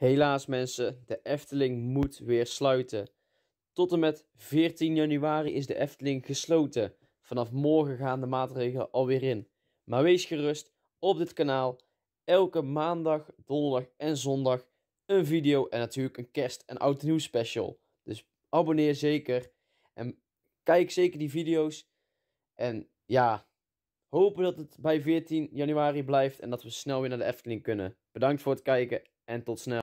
Helaas mensen, de Efteling moet weer sluiten. Tot en met 14 januari is de Efteling gesloten. Vanaf morgen gaan de maatregelen alweer in. Maar wees gerust, op dit kanaal elke maandag, donderdag en zondag een video en natuurlijk een kerst- en oud nieuws special. Dus abonneer zeker en kijk zeker die video's. En ja, hopen dat het bij 14 januari blijft en dat we snel weer naar de Efteling kunnen. Bedankt voor het kijken en tot snel.